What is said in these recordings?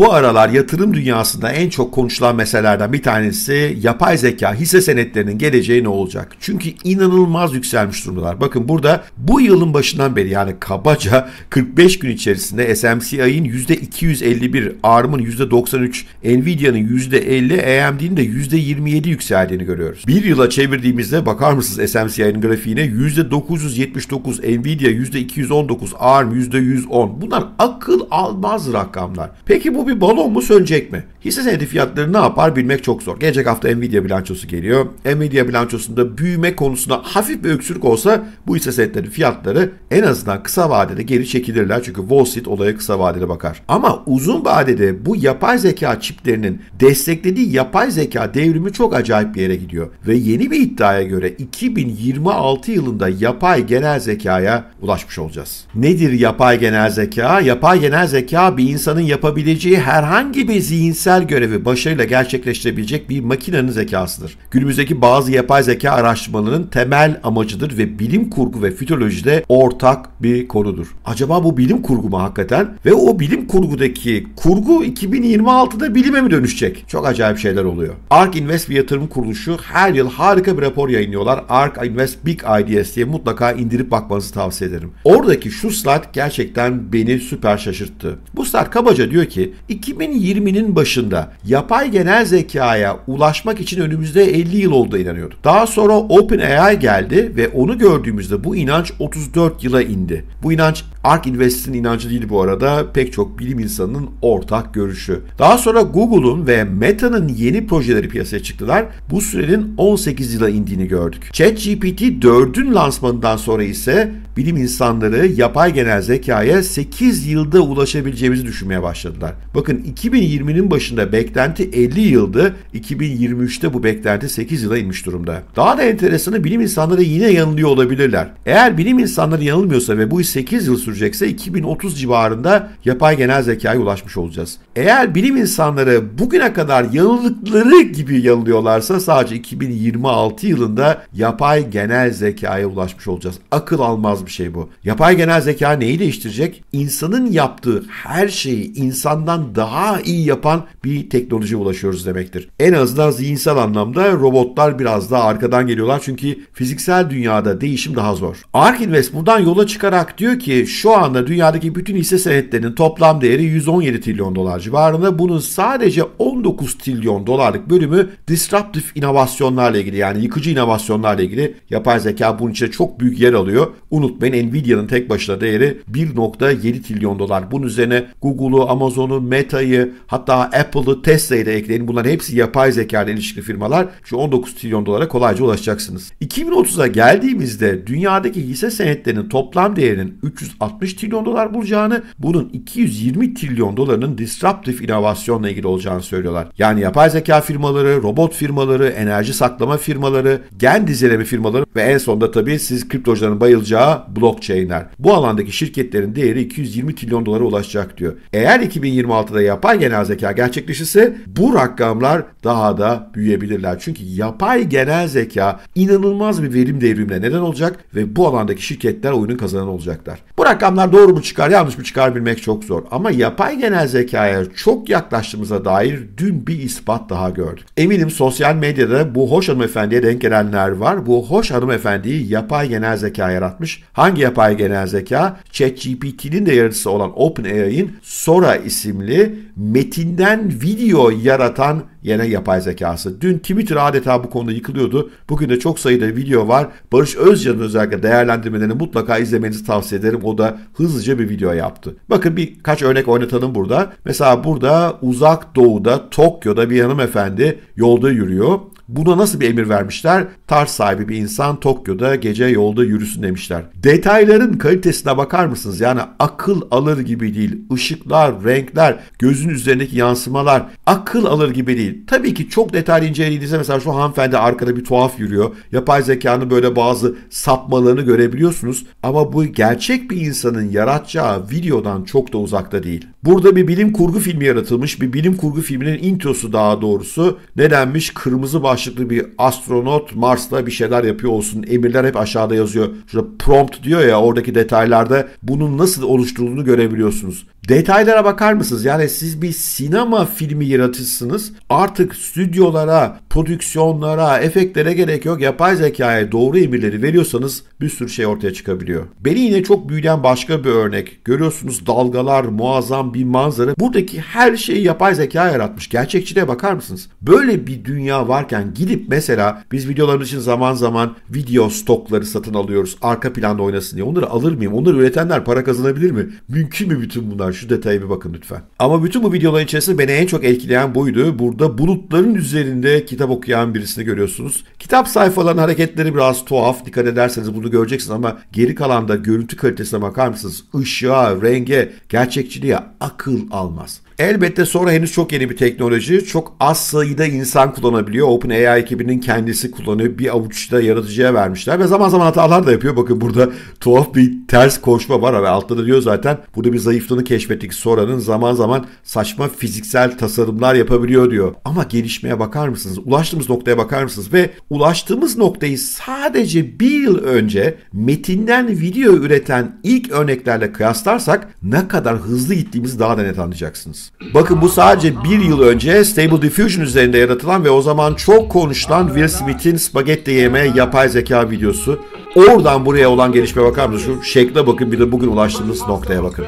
Bu aralar yatırım dünyasında en çok konuşulan meselelerden bir tanesi yapay zeka hisse senetlerinin geleceği ne olacak? Çünkü inanılmaz yükselmiş durumdalar. Bakın burada bu yılın başından beri yani kabaca 45 gün içerisinde SMCI'nin %251, ARM'ın %93, Nvidia'nın %50, AMD'nin de %27 yükseldiğini görüyoruz. Bir yıla çevirdiğimizde bakar mısınız SMCI'nin grafiğine %979, Nvidia %219, ARM %110. Bunlar akıl almaz rakamlar. Peki bu bir bir balon mu sönecek mi? Hisse senedi fiyatları ne yapar bilmek çok zor. Gelecek hafta Nvidia bilançosu geliyor. Nvidia bilançosunda büyüme konusunda hafif bir öksürük olsa bu hisse senetleri fiyatları en azından kısa vadede geri çekilirler. Çünkü Wall Street olaya kısa vadede bakar. Ama uzun vadede bu yapay zeka çiplerinin desteklediği yapay zeka devrimi çok acayip bir yere gidiyor. Ve yeni bir iddiaya göre 2026 yılında yapay genel zekaya ulaşmış olacağız. Nedir yapay genel zeka? Yapay genel zeka bir insanın yapabileceği herhangi bir zihinsel işlevsel görevi başarıyla gerçekleştirebilecek bir makinenin zekasıdır. Günümüzdeki bazı yapay zeka araştırmalarının temel amacıdır ve bilim kurgu ve fütürolojide ortak bir konudur. Acaba bu bilim kurgu mu hakikaten? Ve o bilim kurgudaki kurgu 2026'da bilime mi dönüşecek? Çok acayip şeyler oluyor. ARK Invest bir yatırım kuruluşu her yıl harika bir rapor yayınlıyorlar. ARK Invest Big Ideas diye mutlaka indirip bakmanızı tavsiye ederim. Oradaki şu slide gerçekten beni süper şaşırttı. Bu slide kabaca diyor ki 2020'nin başında başında yapay genel zekaya ulaşmak için önümüzde 50 yıl oldu inanıyorduk. Daha sonra OpenAI geldi ve onu gördüğümüzde bu inanç 34 yıla indi. Bu inanç ARK Invest'in inancı değil bu arada pek çok bilim insanının ortak görüşü. Daha sonra Google'un ve Meta'nın yeni projeleri piyasaya çıktılar. Bu sürenin 18 yıla indiğini gördük. ChatGPT 4'ün lansmanından sonra ise bilim insanları yapay genel zekaya 8 yılda ulaşabileceğimizi düşünmeye başladılar. Bakın 2020'nin başında beklenti 50 yıldı, 2023'te bu beklenti 8 yıla inmiş durumda. Daha da enteresanı bilim insanları yine yanılıyor olabilirler. Eğer bilim insanları yanılmıyorsa ve bu 8 yıl sürecekse 2030 civarında yapay genel zekaya ulaşmış olacağız. Eğer bilim insanları bugüne kadar yanıldıkları gibi yanılıyorlarsa sadece 2026 yılında yapay genel zekaya ulaşmış olacağız. Akıl almaz bir şey bu. Yapay genel zeka neyi değiştirecek? İnsanın yaptığı her şeyi insandan daha iyi yapan bir teknolojiye ulaşıyoruz demektir. En azından zihinsel anlamda robotlar biraz daha arkadan geliyorlar çünkü fiziksel dünyada değişim daha zor. Ark Invest buradan yola çıkarak diyor ki şu anda dünyadaki bütün hisse senetlerinin toplam değeri 117 trilyon dolar civarında. Bunun sadece 19 trilyon dolarlık bölümü disruptif inovasyonlarla ilgili yani yıkıcı inovasyonlarla ilgili yapay zeka bunun içinde çok büyük yer alıyor. Unutmayın Nvidia'nın tek başına değeri 1.7 trilyon dolar. Bunun üzerine Google'u, Amazon'u, Meta'yı hatta Apple'ı, Tesla'yı da ekleyin. Bunların hepsi yapay zeka ile ilişkili firmalar. Şu 19 trilyon dolara kolayca ulaşacaksınız. 2030'a geldiğimizde dünyadaki hisse senetlerinin toplam değerinin 360 60 trilyon dolar bulacağını, bunun 220 trilyon dolarının disruptif inovasyonla ilgili olacağını söylüyorlar. Yani yapay zeka firmaları, robot firmaları, enerji saklama firmaları, gen dizileme firmaları ve en sonunda tabii siz kriptocuların bayılacağı blockchain'ler. Bu alandaki şirketlerin değeri 220 trilyon dolara ulaşacak diyor. Eğer 2026'da yapay genel zeka gerçekleşirse bu rakamlar daha da büyüyebilirler. Çünkü yapay genel zeka inanılmaz bir verim devrimine neden olacak ve bu alandaki şirketler oyunun kazananı olacaklar. Burak rakamlar doğru mu çıkar yanlış mı çıkar bilmek çok zor. Ama yapay genel zekaya çok yaklaştığımıza dair dün bir ispat daha gördük. Eminim sosyal medyada bu hoş hanımefendiye denk gelenler var. Bu hoş hanımefendiyi yapay genel zeka yaratmış. Hangi yapay genel zeka? ChatGPT'nin de yaratıcısı olan OpenAI'in Sora isimli metinden video yaratan yine yapay zekası. Dün Twitter adeta bu konuda yıkılıyordu. Bugün de çok sayıda video var. Barış Özcan'ın özellikle değerlendirmelerini mutlaka izlemenizi tavsiye ederim. O da hızlıca bir video yaptı. Bakın birkaç örnek oynatalım burada. Mesela burada uzak doğuda Tokyo'da bir hanımefendi yolda yürüyor. Buna nasıl bir emir vermişler? Tar sahibi bir insan Tokyo'da gece yolda yürüsün demişler. Detayların kalitesine bakar mısınız? Yani akıl alır gibi değil. Işıklar, renkler, göz yüzün üzerindeki yansımalar akıl alır gibi değil. Tabii ki çok detaylı incelediğinizde mesela şu hanımefendi arkada bir tuhaf yürüyor. Yapay zekanın böyle bazı sapmalarını görebiliyorsunuz. Ama bu gerçek bir insanın yaratacağı videodan çok da uzakta değil. Burada bir bilim kurgu filmi yaratılmış. Bir bilim kurgu filminin introsu daha doğrusu. Nedenmiş Kırmızı başlıklı bir astronot Mars'ta bir şeyler yapıyor olsun. Emirler hep aşağıda yazıyor. Şurada prompt diyor ya oradaki detaylarda bunun nasıl oluşturulduğunu görebiliyorsunuz. Detaylara bakar mısınız? Yani siz bir sinema filmi yaratırsınız, Artık stüdyolara, prodüksiyonlara, efektlere gerek yok. Yapay zekaya doğru emirleri veriyorsanız bir sürü şey ortaya çıkabiliyor. Beni yine çok büyüyen başka bir örnek. Görüyorsunuz dalgalar, muazzam bir manzara. Buradaki her şeyi yapay zeka yaratmış. Gerçekçiliğe bakar mısınız? Böyle bir dünya varken gidip mesela biz videolarımız için zaman zaman video stokları satın alıyoruz. Arka planda oynasın diye. Onları alır mıyım? Onları üretenler para kazanabilir mi? Mümkün mü bütün bunlar? Şu detaya bir bakın lütfen. Ama bütün bu videoların içerisinde beni en çok etkileyen buydu. Burada bulutların üzerinde kitap okuyan birisini görüyorsunuz. Kitap sayfalarının hareketleri biraz tuhaf. Dikkat ederseniz bunu göreceksiniz ama geri kalan da görüntü kalitesine bakar mısınız? Işığa, renge, gerçekçiliğe akıl almaz. Elbette sonra henüz çok yeni bir teknoloji. Çok az sayıda insan kullanabiliyor. OpenAI ekibinin kendisi kullanıyor. Bir avuçta yaratıcıya vermişler ve zaman zaman hatalar da yapıyor. Bakın burada tuhaf bir ters koşma var ve altta da diyor zaten burada bir zayıflığını keşfettik Sora'nın zaman zaman saçma fiziksel tasarımlar yapabiliyor diyor. Ama gelişmeye bakar mısınız? Ulaştığımız noktaya bakar mısınız? Ve ulaştığımız noktayı sadece bir yıl önce metinden video üreten ilk örneklerle kıyaslarsak ne kadar hızlı gittiğimizi daha da net anlayacaksınız. Bakın bu sadece bir yıl önce Stable Diffusion üzerinde yaratılan ve o zaman çok konuşulan Will Smith'in spagetti yeme yapay zeka videosu. Oradan buraya olan gelişme bakar mısınız? Şu şekle bakın bir de bugün ulaştığımız noktaya bakın.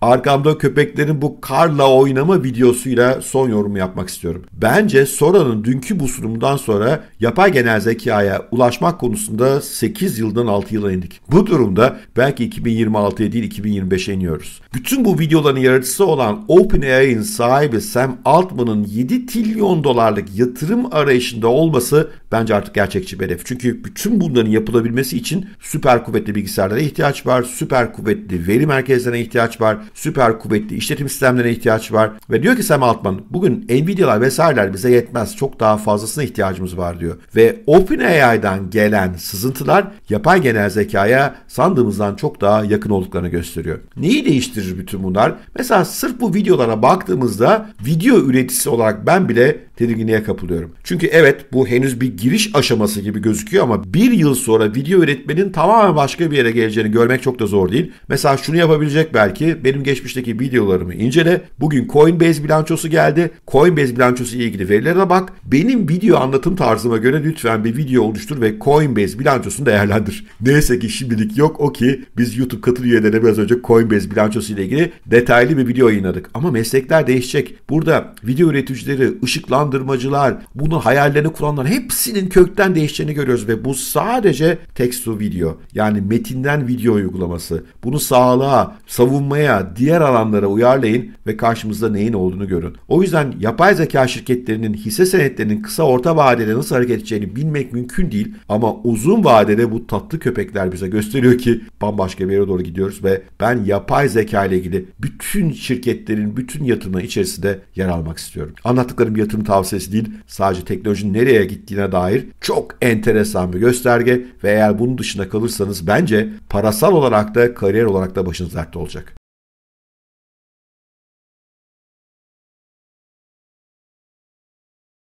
Arkamda köpeklerin bu karla oynama videosuyla son yorumu yapmak istiyorum. Bence Sora'nın dünkü bu sunumundan sonra yapay genel zekaya ulaşmak konusunda 8 yıldan 6 yıla indik. Bu durumda belki 2026'ya değil 2025'e iniyoruz. Bütün bu videoların yaratıcısı olan OpenAI'nin sahibi Sam Altman'ın 7 trilyon dolarlık yatırım arayışında olması bence artık gerçekçi bir hedef. Çünkü bütün bunların yapılabilmesi için süper kuvvetli bilgisayarlara ihtiyaç var, süper kuvvetli veri merkezlerine ihtiyaç var, süper kuvvetli işletim sistemlerine ihtiyaç var. Ve diyor ki Sam Altman bugün Nvidia'lar vesaireler bize yetmez çok daha fazlasına ihtiyacımız var diyor. Ve OpenAI'dan gelen sızıntılar yapay genel zekaya sandığımızdan çok daha yakın olduklarını gösteriyor. Neyi değiştirir bütün bunlar? Mesela sırf bu videolara baktığımızda video üreticisi olarak ben bile tedirginliğe kapılıyorum. Çünkü evet bu henüz bir giriş aşaması gibi gözüküyor ama bir yıl sonra video üretmenin tamamen başka bir yere geleceğini görmek çok da zor değil. Mesela şunu yapabilecek belki benim geçmişteki videolarımı incele. Bugün Coinbase bilançosu geldi. Coinbase bilançosu ile ilgili verilere bak. Benim video anlatım tarzıma göre lütfen bir video oluştur ve Coinbase bilançosunu değerlendir. Neyse ki şimdilik yok o ki biz YouTube katıl üyelerine biraz önce Coinbase bilançosu ile ilgili detaylı bir video yayınladık. Ama meslekler değişecek. Burada video üreticileri ışıklan dolandırmacılar, bunun hayallerini kuranlar hepsinin kökten değiştiğini görüyoruz ve bu sadece text to video yani metinden video uygulaması. Bunu sağlığa, savunmaya, diğer alanlara uyarlayın ve karşımızda neyin olduğunu görün. O yüzden yapay zeka şirketlerinin hisse senetlerinin kısa orta vadede nasıl hareket edeceğini bilmek mümkün değil ama uzun vadede bu tatlı köpekler bize gösteriyor ki bambaşka bir yere doğru gidiyoruz ve ben yapay zeka ile ilgili bütün şirketlerin bütün yatırımların içerisinde yer almak istiyorum. Anlattıklarım yatırım tavsiye tavsiyesi değil, sadece teknolojinin nereye gittiğine dair çok enteresan bir gösterge ve eğer bunun dışında kalırsanız bence parasal olarak da kariyer olarak da başınız dertte olacak.